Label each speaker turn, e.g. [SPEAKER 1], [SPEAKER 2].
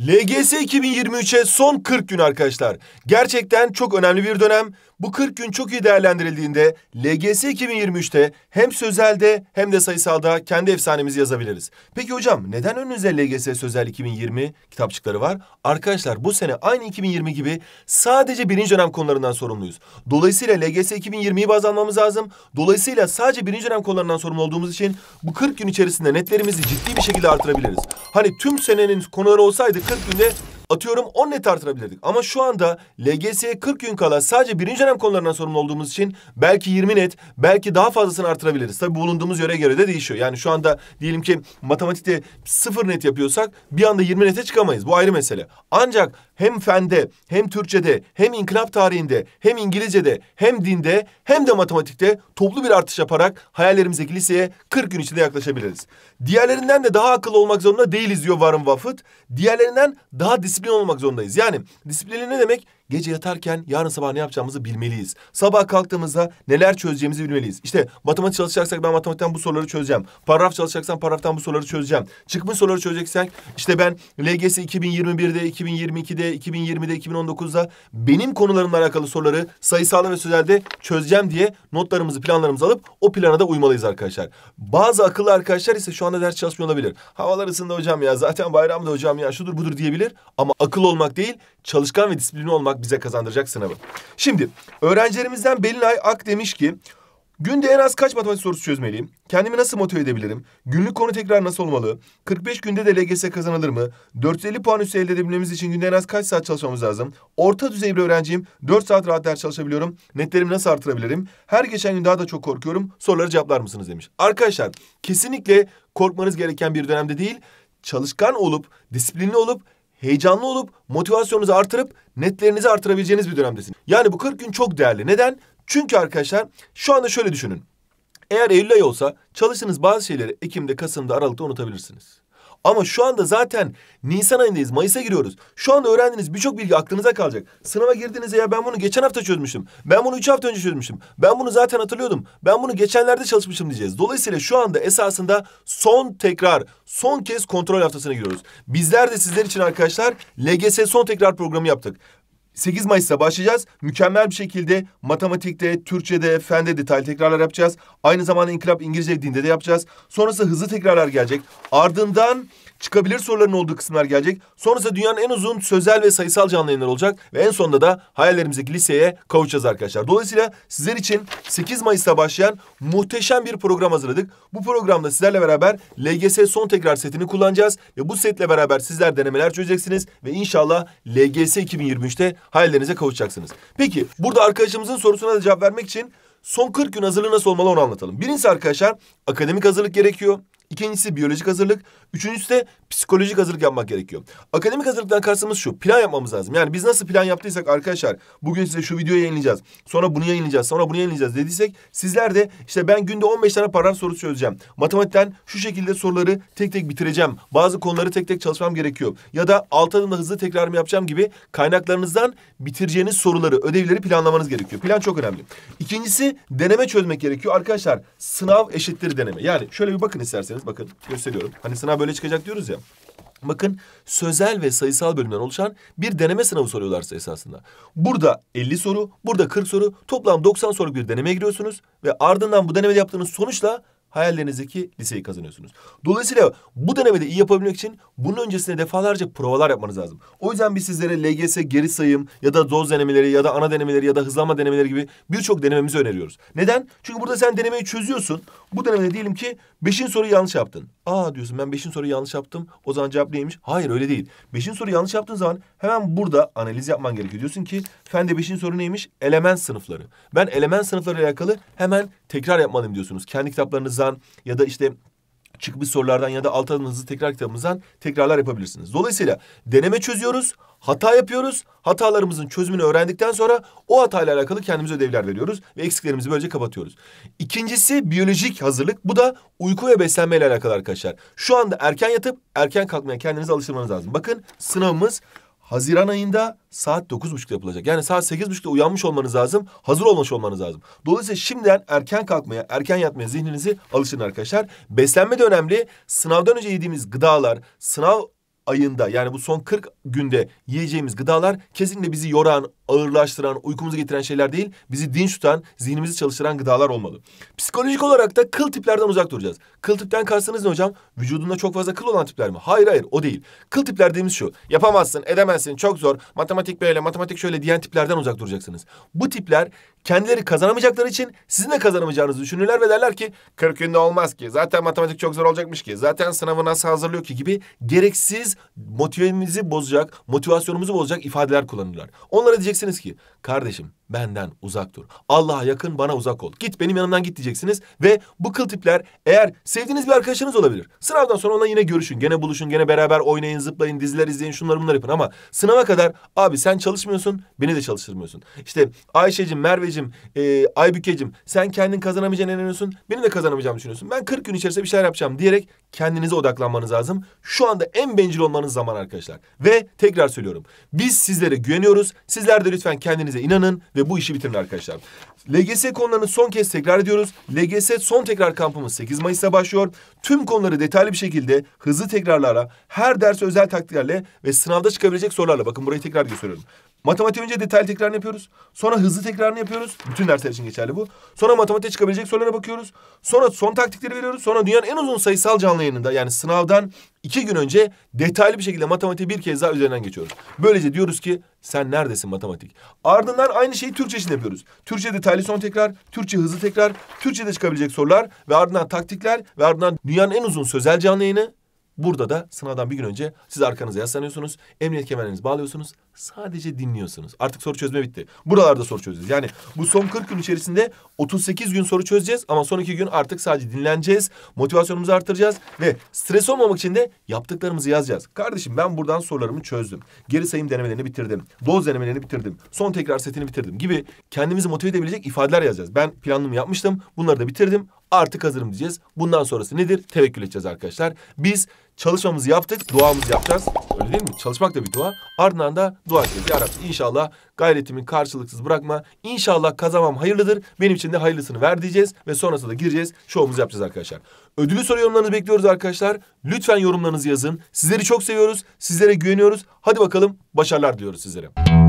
[SPEAKER 1] LGS 2023'e son 40 gün arkadaşlar. Gerçekten çok önemli bir dönem. Bu 40 gün çok iyi değerlendirildiğinde LGS 2023'te hem sözelde hem de sayısalda kendi efsanemizi yazabiliriz. Peki hocam neden önünüzde LGS Sözel 2020 kitapçıkları var? Arkadaşlar bu sene aynı 2020 gibi sadece birinci dönem konularından sorumluyuz. Dolayısıyla LGS 2020'yi baz almamız lazım. Dolayısıyla sadece birinci dönem konularından sorumlu olduğumuz için bu 40 gün içerisinde netlerimizi ciddi bir şekilde artırabiliriz. Hani tüm senenin konuları olsaydı 40 günde atıyorum 10 net artırabilirdik. Ama şu anda LGS'ye 40 gün kala sadece birinci dönem konularından sorumlu olduğumuz için belki 20 net, belki daha fazlasını artırabiliriz. Tabii bulunduğumuz yöre göre de değişiyor. Yani şu anda diyelim ki matematikte 0 net yapıyorsak bir anda 20 nete çıkamayız. Bu ayrı mesele. Ancak hem fende, hem Türkçede, hem inkılap tarihinde, hem İngilizcede, hem dinde, hem de matematikte toplu bir artış yaparak hayallerimizdeki liseye 40 gün içinde yaklaşabiliriz. Diğerlerinden de daha akıllı olmak zorunda değiliz diyor Warren Buffett. Diğerlerinden daha disiplin olmak zorundayız. Yani disiplinli ne demek? Gece yatarken yarın sabah ne yapacağımızı bilmeliyiz. Sabah kalktığımızda neler çözeceğimizi bilmeliyiz. İşte matematik çalışacaksak ben matematikten bu soruları çözeceğim. Paragraf çalışacaksam paragraftan bu soruları çözeceğim. Çıkmış soruları çözeceksen işte ben LGS 2021'de, 2022'de, 2020'de, 2019'da benim konularımla alakalı soruları sayısal ve sözelde çözeceğim diye notlarımızı, planlarımızı alıp o plana da uymalıyız arkadaşlar. Bazı akıllı arkadaşlar ise şu anda ders çalışmıyor olabilir. Havalar ısındı hocam ya, zaten bayramda hocam ya, şudur budur diyebilir. Ama akıl olmak değil, çalışkan ve disiplinli olmak bize kazandıracak sınavı. Şimdi öğrencilerimizden Belinay Ak demiş ki Günde en az kaç matematik sorusu çözmeliyim? Kendimi nasıl motive edebilirim? Günlük konu tekrar nasıl olmalı? 45 günde de LGS kazanılır mı? 450 puan üstü elde edebilmemiz için günde en az kaç saat çalışmamız lazım? Orta düzey bir öğrenciyim. 4 saat rahat ders çalışabiliyorum. Netlerimi nasıl artırabilirim? Her geçen gün daha da çok korkuyorum. Soruları cevaplar mısınız demiş. Arkadaşlar kesinlikle korkmanız gereken bir dönemde değil çalışkan olup, disiplinli olup heyecanlı olup motivasyonunuzu artırıp netlerinizi artırabileceğiniz bir dönemdesiniz. Yani bu 40 gün çok değerli. Neden? Çünkü arkadaşlar şu anda şöyle düşünün. Eğer Eylül ayı olsa çalıştığınız bazı şeyleri Ekim'de, Kasım'da, Aralık'ta unutabilirsiniz. Ama şu anda zaten Nisan ayındayız, Mayıs'a giriyoruz. Şu anda öğrendiğiniz birçok bilgi aklınıza kalacak. Sınava girdiğinizde ya ben bunu geçen hafta çözmüştüm. Ben bunu üç hafta önce çözmüştüm. Ben bunu zaten hatırlıyordum. Ben bunu geçenlerde çalışmışım diyeceğiz. Dolayısıyla şu anda esasında son tekrar, son kez kontrol haftasına giriyoruz. Bizler de sizler için arkadaşlar LGS son tekrar programı yaptık. 8 Mayıs'ta başlayacağız. Mükemmel bir şekilde matematikte, Türkçe'de, fende detaylı tekrarlar yapacağız. Aynı zamanda inkılap İngilizce dinde de yapacağız. Sonrası hızlı tekrarlar gelecek. Ardından çıkabilir soruların olduğu kısımlar gelecek. Sonrası dünyanın en uzun sözel ve sayısal canlı yayınlar olacak. Ve en sonunda da hayallerimizdeki liseye kavuşacağız arkadaşlar. Dolayısıyla sizler için 8 Mayıs'ta başlayan muhteşem bir program hazırladık. Bu programda sizlerle beraber LGS son tekrar setini kullanacağız. Ve bu setle beraber sizler denemeler çözeceksiniz. Ve inşallah LGS 2023'te hayallerinize kavuşacaksınız. Peki burada arkadaşımızın sorusuna da cevap vermek için son 40 gün hazırlığı nasıl olmalı onu anlatalım. Birincisi arkadaşlar akademik hazırlık gerekiyor. İkincisi biyolojik hazırlık. Üçüncüsü de psikolojik hazırlık yapmak gerekiyor. Akademik hazırlıktan kastımız şu. Plan yapmamız lazım. Yani biz nasıl plan yaptıysak arkadaşlar bugün size şu videoyu yayınlayacağız. Sonra bunu yayınlayacağız. Sonra bunu yayınlayacağız dediysek sizler de işte ben günde 15 tane paragraf sorusu çözeceğim. Matematikten şu şekilde soruları tek tek bitireceğim. Bazı konuları tek tek çalışmam gerekiyor. Ya da alt adımda hızlı tekrar mı yapacağım gibi kaynaklarınızdan bitireceğiniz soruları, ödevleri planlamanız gerekiyor. Plan çok önemli. İkincisi deneme çözmek gerekiyor. Arkadaşlar sınav eşittir deneme. Yani şöyle bir bakın isterseniz alabilirsiniz. Bakın gösteriyorum. Hani sınav böyle çıkacak diyoruz ya. Bakın sözel ve sayısal bölümden oluşan bir deneme sınavı soruyorlarsa esasında. Burada 50 soru, burada 40 soru, toplam 90 soruluk bir denemeye giriyorsunuz ve ardından bu denemede yaptığınız sonuçla hayallerinizdeki liseyi kazanıyorsunuz. Dolayısıyla bu denemede iyi yapabilmek için bunun öncesinde defalarca provalar yapmanız lazım. O yüzden biz sizlere LGS geri sayım ya da doz denemeleri ya da ana denemeleri ya da hızlanma denemeleri gibi birçok denememizi öneriyoruz. Neden? Çünkü burada sen denemeyi çözüyorsun. Bu denemede diyelim ki beşin soruyu yanlış yaptın. Aa diyorsun ben beşin soruyu yanlış yaptım. O zaman cevap neymiş? Hayır öyle değil. Beşin soruyu yanlış yaptığın zaman hemen burada analiz yapman gerekiyor. Diyorsun ki fende beşin soru neymiş? Element sınıfları. Ben element sınıfları alakalı hemen tekrar yapmalıyım diyorsunuz. Kendi kitaplarınızı kitabımızdan ya da işte çıkmış sorulardan ya da alt adım hızlı tekrar kitabımızdan tekrarlar yapabilirsiniz. Dolayısıyla deneme çözüyoruz, hata yapıyoruz. Hatalarımızın çözümünü öğrendikten sonra o hatayla alakalı kendimize ödevler veriyoruz ve eksiklerimizi böylece kapatıyoruz. İkincisi biyolojik hazırlık. Bu da uyku ve beslenme ile alakalı arkadaşlar. Şu anda erken yatıp erken kalkmaya kendinizi alıştırmanız lazım. Bakın sınavımız Haziran ayında saat 9.30'da yapılacak. Yani saat 8.30'da uyanmış olmanız lazım. Hazır olmuş olmanız lazım. Dolayısıyla şimdiden erken kalkmaya, erken yatmaya zihninizi alışın arkadaşlar. Beslenme de önemli. Sınavdan önce yediğimiz gıdalar, sınav ayında yani bu son 40 günde yiyeceğimiz gıdalar kesinlikle bizi yoran, ağırlaştıran, uykumuzu getiren şeyler değil, bizi dinç tutan, zihnimizi çalıştıran gıdalar olmalı. Psikolojik olarak da kıl tiplerden uzak duracağız. Kıl tipten kastınız ne hocam? Vücudunda çok fazla kıl olan tipler mi? Hayır hayır o değil. Kıl tipler dediğimiz şu. Yapamazsın, edemezsin, çok zor, matematik böyle, matematik şöyle diyen tiplerden uzak duracaksınız. Bu tipler kendileri kazanamayacakları için sizin de kazanamayacağınızı düşünürler ve derler ki 40 günde olmaz ki. Zaten matematik çok zor olacakmış ki. Zaten sınavı nasıl hazırlıyor ki gibi gereksiz motivemizi bozacak, motivasyonumuzu bozacak ifadeler kullanırlar. Onlara diyeceksin diyeceksiniz ki kardeşim benden uzak dur. Allah'a yakın bana uzak ol. Git benim yanımdan git diyeceksiniz ve bu kıl tipler eğer sevdiğiniz bir arkadaşınız olabilir. Sınavdan sonra onunla yine görüşün, gene buluşun, gene beraber oynayın, zıplayın, diziler izleyin, şunları bunları yapın ama sınava kadar abi sen çalışmıyorsun, beni de çalıştırmıyorsun. İşte Ayşe'cim, Merve'cim, e, Aybüke'cim sen kendin kazanamayacağını inanıyorsun, beni de kazanamayacağımı düşünüyorsun. Ben 40 gün içerisinde bir şeyler yapacağım diyerek kendinize odaklanmanız lazım. Şu anda en bencil olmanız zaman arkadaşlar. Ve tekrar söylüyorum. Biz sizlere güveniyoruz. Sizler de lütfen kendinize inanın ve ve bu işi bitirin arkadaşlar. LGS konularını son kez tekrar ediyoruz. LGS son tekrar kampımız 8 Mayıs'ta başlıyor. Tüm konuları detaylı bir şekilde hızlı tekrarlara, her ders özel taktiklerle ve sınavda çıkabilecek sorularla. Bakın burayı tekrar gösteriyorum. Matematik önce detaylı tekrarını yapıyoruz. Sonra hızlı tekrarını yapıyoruz. Bütün dersler için geçerli bu. Sonra matematiğe çıkabilecek sorulara bakıyoruz. Sonra son taktikleri veriyoruz. Sonra dünyanın en uzun sayısal canlı yayınında yani sınavdan iki gün önce detaylı bir şekilde matematiği bir kez daha üzerinden geçiyoruz. Böylece diyoruz ki sen neredesin matematik? Ardından aynı şeyi Türkçe için yapıyoruz. Türkçe detaylı son tekrar, Türkçe hızlı tekrar, Türkçe'de çıkabilecek sorular ve ardından taktikler ve ardından dünyanın en uzun sözel canlı yayını Burada da sınavdan bir gün önce siz arkanıza yaslanıyorsunuz. Emniyet kemerlerinizi bağlıyorsunuz. Sadece dinliyorsunuz. Artık soru çözme bitti. Buralarda soru çözeceğiz. Yani bu son 40 gün içerisinde 38 gün soru çözeceğiz ama son iki gün artık sadece dinleneceğiz. Motivasyonumuzu artıracağız ve stres olmamak için de yaptıklarımızı yazacağız. Kardeşim ben buradan sorularımı çözdüm. Geri sayım denemelerini bitirdim. Doz denemelerini bitirdim. Son tekrar setini bitirdim gibi kendimizi motive edebilecek ifadeler yazacağız. Ben planımı yapmıştım. Bunları da bitirdim artık hazırım diyeceğiz. Bundan sonrası nedir? Tevekkül edeceğiz arkadaşlar. Biz Çalışmamızı yaptık, duamızı yapacağız. Öyle değil mi? Çalışmak da bir dua. Ardından da dua edeceğiz. Ya Rabbi inşallah gayretimin karşılıksız bırakma. İnşallah kazamam hayırlıdır. Benim için de hayırlısını ver diyeceğiz. Ve sonrasında da gireceğiz. Şovumuzu yapacağız arkadaşlar. Ödülü soru yorumlarınızı bekliyoruz arkadaşlar. Lütfen yorumlarınızı yazın. Sizleri çok seviyoruz. Sizlere güveniyoruz. Hadi bakalım başarılar diliyoruz sizlere.